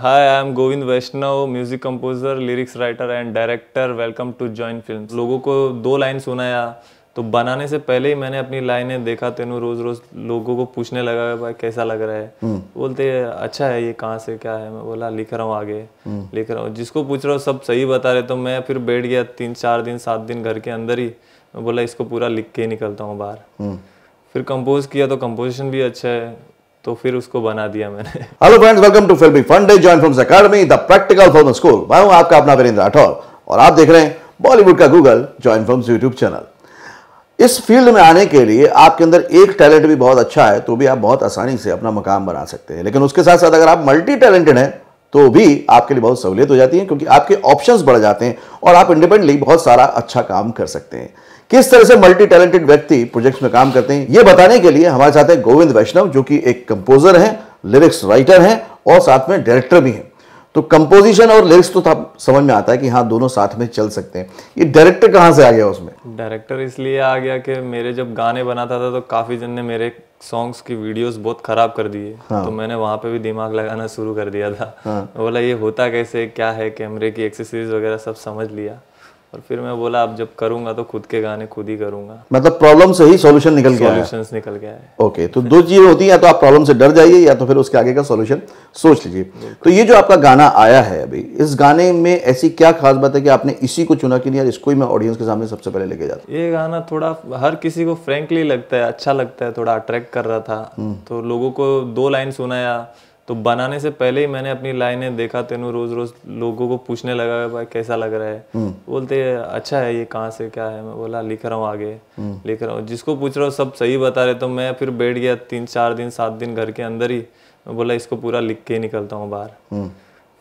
Hi I am Govind Vaishnav music composer lyrics writer and director welcome to join film लोगों को दो line सुनाया तो बनाने से पहले ही मैंने अपनी लाइनें देखा तेन तो रोज रोज लोगों को पूछने लगा भाई कैसा लग रहा है हम्म। बोलते अच्छा है ये कहाँ से क्या है मैं बोला लिख रहा हूँ आगे हम्म। लिख रहा हूँ जिसको पूछ रहा हूँ सब सही बता रहे तो मैं फिर बैठ गया तीन चार दिन सात दिन घर के अंदर ही मैं बोला इसको पूरा लिख के निकलता हूँ बाहर हम्म। फिर कंपोज किया तो कंपोजिशन भी अच्छा है तो फिर उसको बना दिया मैंने hello friends welcome to filming fun join films academy the practical film school मैं हूं आपका अपना वीरेंद्र राठौर और आप देख रहे हैं बॉलीवुड का Google join films YouTube channel इस फील्ड में आने के लिए आपके अंदर एक टैलेंट भी बहुत अच्छा है तो भी आप बहुत आसानी से अपना मकाम बना सकते हैं लेकिन उसके साथ साथ अगर आप मल्टी टैलेंटेड हैं तो भी आपके लिए बहुत सहूलियत हो जाती है क्योंकि आपके ऑप्शंस बढ़ जाते हैं और आप इंडिपेंडेंटली बहुत सारा अच्छा काम कर सकते हैं किस तरह से मल्टी टैलेंटेड व्यक्ति प्रोजेक्ट्स में काम करते हैं यह बताने के लिए हमारे साथ हैं गोविंद वैष्णव जो कि एक कंपोजर हैं लिरिक्स राइटर हैं और साथ में डायरेक्टर भी हैं तो कंपोजिशन और लिरिक्स तो था समझ में आता है कि हाँ दोनों साथ में चल सकते हैं ये डायरेक्टर कहाँ से आ गया उसमें डायरेक्टर इसलिए आ गया कि मेरे जब गाने बनाता था तो काफ़ी जन ने मेरे सॉन्ग्स की वीडियोस बहुत ख़राब कर दिए हाँ। तो मैंने वहाँ पे भी दिमाग लगाना शुरू कर दिया था हाँ। बोला ये होता कैसे क्या है कैमरे की एक्सेसरीज वगैरह सब समझ लिया और फिर मैं बोला अब जब करूंगा तो खुद के गाने खुद ही करूंगा मतलब प्रॉब्लम से ही सॉल्यूशन निकल गया सॉल्यूशन निकल गया है ओके तो दो चीजें होती है या तो आप प्रॉब्लम से डर जाइए या तो फिर उसके आगे का सॉल्यूशन सोच लीजिए तो ये जो आपका गाना आया है अभी इस गाने में ऐसी क्या खास बात है कि आपने इसी को चुना कि नहीं यार इसको ही मैं ऑडियंस के सामने सबसे पहले लेके जाता ये गाना थोड़ा हर किसी को फ्रेंकली लगता है अच्छा लगता है थोड़ा अट्रैक्ट कर रहा था हम्म। तो लोगों को दो लाइन सुनाया तो बनाने से पहले ही मैंने अपनी लाइनें देखा तेनू रोज रोज लोगों को पूछने लगा भाई कैसा लग रहा है हम्म। बोलते अच्छा है ये कहाँ से क्या है मैं बोला लिख रहा हूँ आगे हम्म। लिख रहा हूँ जिसको पूछ रहा हूँ सब सही बता रहे तो मैं फिर बैठ गया तीन चार दिन सात दिन घर के अंदर ही मैं बोला इसको पूरा लिख के निकलता हूँ बाहर हम्म।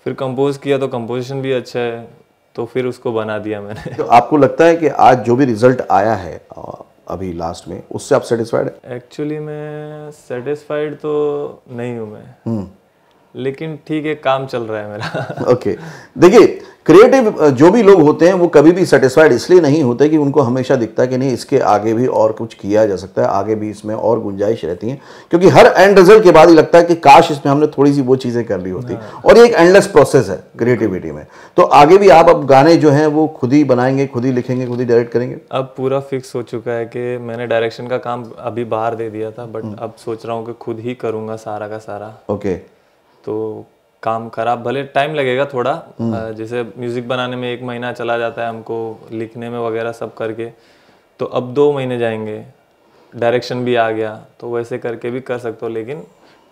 फिर कंपोज किया तो कंपोजिशन भी अच्छा है तो फिर उसको बना दिया मैंने तो आपको लगता है कि आज जो भी रिजल्ट आया है अभी लास्ट में उससे आप सेटिस्फाइड है एक्चुअली मैं सेटिस्फाइड तो नहीं हूँ मैं हम्म। लेकिन ठीक है काम चल रहा है मेरा ओके देखिए क्रिएटिव जो भी लोग होते हैं वो कभी भी सेटिस्फाइड इसलिए नहीं होते कि उनको हमेशा दिखता है कि नहीं इसके आगे भी और कुछ किया जा सकता है आगे भी इसमें और गुंजाइश रहती है क्योंकि हर एंड रिजल्ट के बाद ही लगता है कि काश इसमें हमने थोड़ी सी वो चीज़ें कर ली होती हाँ। और ये एक एंडलेस प्रोसेस है क्रिएटिविटी में तो आगे भी आप अब गाने जो हैं वो खुद ही बनाएंगे खुद ही लिखेंगे खुद ही डायरेक्ट करेंगे अब पूरा फिक्स हो चुका है कि मैंने डायरेक्शन का काम अभी बाहर दे दिया था बट हम्म। अब सोच रहा हूँ कि खुद ही करूँगा सारा का सारा ओके तो काम खराब भले टाइम लगेगा थोड़ा हम्म। जैसे म्यूजिक बनाने में एक महीना चला जाता है हमको लिखने में वगैरह सब करके तो अब दो महीने जाएंगे डायरेक्शन भी आ गया तो वैसे करके भी कर सकते हो लेकिन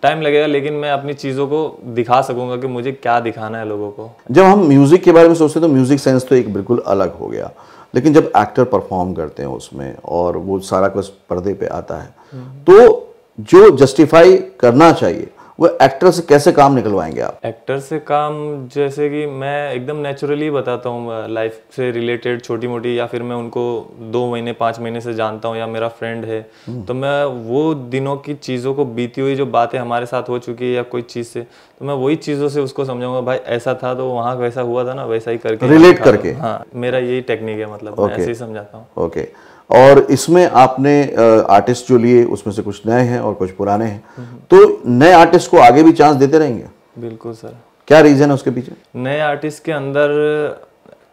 टाइम लगेगा लेकिन मैं अपनी चीज़ों को दिखा सकूंगा कि मुझे क्या दिखाना है लोगों को जब हम म्यूज़िक के बारे में सोचते हैं तो म्यूज़िक सेंस तो एक बिल्कुल अलग हो गया लेकिन जब एक्टर परफॉर्म करते हैं उसमें और वो सारा कुछ पर्दे पे आता है हम्म। तो जो जस्टिफाई करना चाहिए वो एक्टर से कैसे काम निकलवाएंगे आप एक्टर से काम जैसे कि मैं एकदम नेचुरली बताता हूँ लाइफ से रिलेटेड छोटी मोटी या फिर मैं उनको दो महीने पाँच महीने से जानता हूँ या मेरा फ्रेंड है हम्म। तो मैं वो दिनों की चीज़ों को बीती हुई जो बातें हमारे साथ हो चुकी है या कोई चीज़ से तो मैं वही चीज़ों से उसको समझाऊंगा भाई ऐसा था तो वहाँ वैसा हुआ था ना वैसा ही करके रिलेट करके हाँ मेरा यही टेक्निक है मतलब ऐसे ही समझाता हूँ ओके okay. और इसमें आपने आर्टिस्ट जो लिए उसमें से कुछ नए हैं और कुछ पुराने हैं हम्म हम्म। तो नए आर्टिस्ट को आगे भी चांस देते रहेंगे बिल्कुल सर क्या रीज़न है उसके पीछे नए आर्टिस्ट के अंदर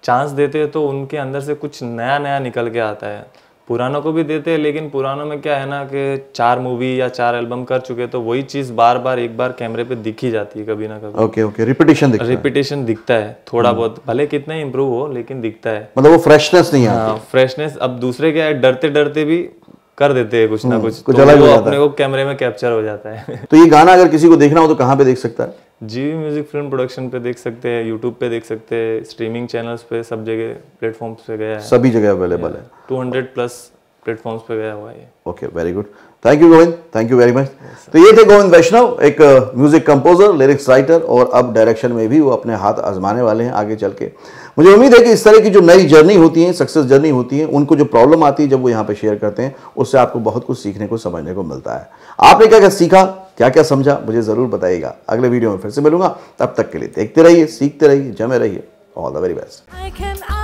चांस देते हैं तो उनके अंदर से कुछ नया नया निकल के आता है पुरानों को भी देते हैं लेकिन पुरानों में क्या है ना कि चार मूवी या चार एल्बम कर चुके तो वही चीज बार बार एक बार कैमरे पे दिख ही जाती है कभी ना कभी ओके ओके रिपीटेशन दिखता रिपीटेशन है। दिखता है थोड़ा hmm. बहुत भले कितना ही इम्प्रूव हो लेकिन दिखता है मतलब वो फ्रेशनेस नहीं है हाँ, फ्रेशनेस अब दूसरे क्या है डरते डरते भी कर देते हैं कुछ ना hmm, कुछ, कुछ तो अपने को कैमरे में कैप्चर हो जाता है तो ये गाना अगर किसी को देखना हो तो कहाँ पे देख सकता है जी म्यूज़िक फिल्म प्रोडक्शन पे देख सकते हैं यूट्यूब पे देख सकते हैं स्ट्रीमिंग चैनल्स पे सब जगह प्लेटफॉर्म्स पे गया है सभी जगह अवेलेबल है 200 प्लस प्लेटफॉर्म्स पे गया हुआ है okay very good thank you Govind thank you very much तो ये थे गोविंद वैष्णव एक म्यूजिक कंपोजर लिरिक्स राइटर और अब डायरेक्शन में भी वो अपने हाथ आजमाने वाले हैं आगे चल के मुझे उम्मीद है कि इस तरह की जो नई जर्नी होती है सक्सेस जर्नी होती है उनको जो प्रॉब्लम आती है जब वो यहाँ पे शेयर करते हैं उससे आपको बहुत कुछ सीखने को समझने को मिलता है आपने क्या क्या सीखा क्या क्या समझा मुझे ज़रूर बताइएगा अगले वीडियो में फिर से मिलूंगा तब तक के लिए देखते रहिए सीखते रहिए जमे रहिए ऑल द वेरी बेस्ट